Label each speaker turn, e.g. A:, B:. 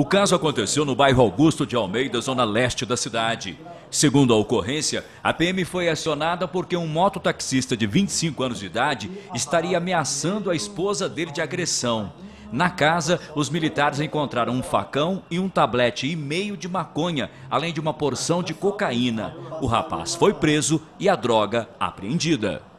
A: O caso aconteceu no bairro Augusto de Almeida, zona leste da cidade. Segundo a ocorrência, a PM foi acionada porque um mototaxista de 25 anos de idade estaria ameaçando a esposa dele de agressão. Na casa, os militares encontraram um facão e um tablete e meio de maconha, além de uma porção de cocaína. O rapaz foi preso e a droga apreendida.